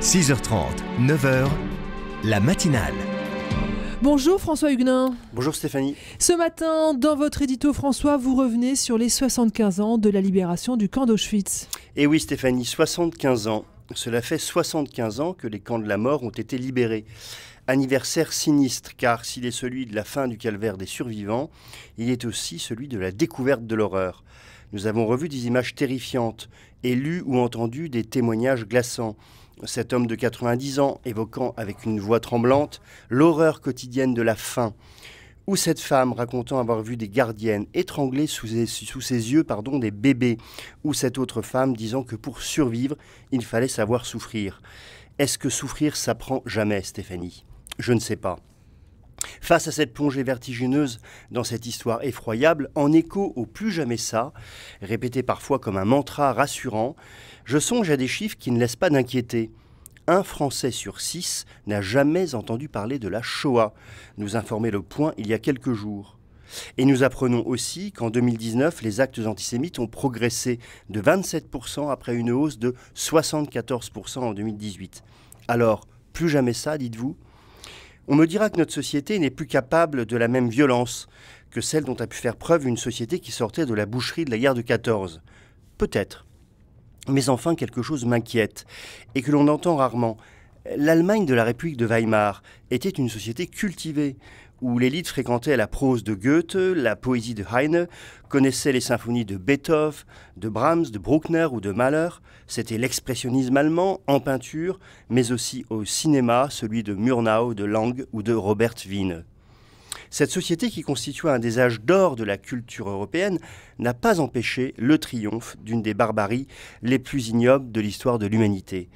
6h30, 9h, la matinale. Bonjour François Huguenin. Bonjour Stéphanie. Ce matin, dans votre édito François, vous revenez sur les 75 ans de la libération du camp d'Auschwitz. Et eh oui Stéphanie, 75 ans. Cela fait 75 ans que les camps de la mort ont été libérés. Anniversaire sinistre, car s'il est celui de la fin du calvaire des survivants, il est aussi celui de la découverte de l'horreur. Nous avons revu des images terrifiantes et lu ou entendu des témoignages glaçants cet homme de 90 ans évoquant avec une voix tremblante l'horreur quotidienne de la faim, ou cette femme racontant avoir vu des gardiennes étrangler sous ses, sous ses yeux pardon, des bébés, ou cette autre femme disant que pour survivre, il fallait savoir souffrir. Est-ce que souffrir s'apprend jamais, Stéphanie Je ne sais pas. Face à cette plongée vertigineuse dans cette histoire effroyable, en écho au plus jamais ça, répété parfois comme un mantra rassurant, je songe à des chiffres qui ne laissent pas d'inquiéter. Un Français sur six n'a jamais entendu parler de la Shoah, nous informait le point il y a quelques jours. Et nous apprenons aussi qu'en 2019, les actes antisémites ont progressé de 27% après une hausse de 74% en 2018. Alors, plus jamais ça, dites-vous on me dira que notre société n'est plus capable de la même violence que celle dont a pu faire preuve une société qui sortait de la boucherie de la guerre de 14. Peut-être. Mais enfin, quelque chose m'inquiète, et que l'on entend rarement. L'Allemagne de la République de Weimar était une société cultivée, où l'élite fréquentait la prose de Goethe, la poésie de Heine, connaissait les symphonies de Beethoven, de Brahms, de Bruckner ou de Mahler. C'était l'expressionnisme allemand en peinture, mais aussi au cinéma, celui de Murnau, de Lang ou de Robert Wiene. Cette société qui constitue un des âges d'or de la culture européenne n'a pas empêché le triomphe d'une des barbaries les plus ignobles de l'histoire de l'humanité.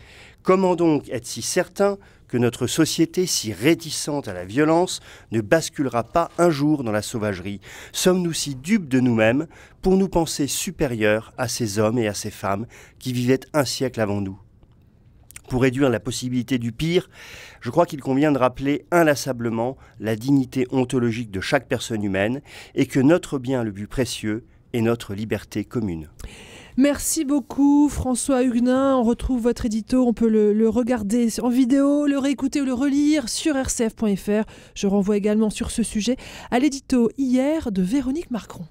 Comment donc être si certain que notre société, si réticente à la violence, ne basculera pas un jour dans la sauvagerie Sommes-nous si dupes de nous-mêmes pour nous penser supérieurs à ces hommes et à ces femmes qui vivaient un siècle avant nous pour réduire la possibilité du pire, je crois qu'il convient de rappeler inlassablement la dignité ontologique de chaque personne humaine et que notre bien le plus précieux est notre liberté commune. Merci beaucoup François Huguenin. On retrouve votre édito, on peut le, regarder en vidéo, le réécouter ou le relire sur rcf.fr. Je renvoie également sur ce sujet à l'édito hier de Véronique Macron.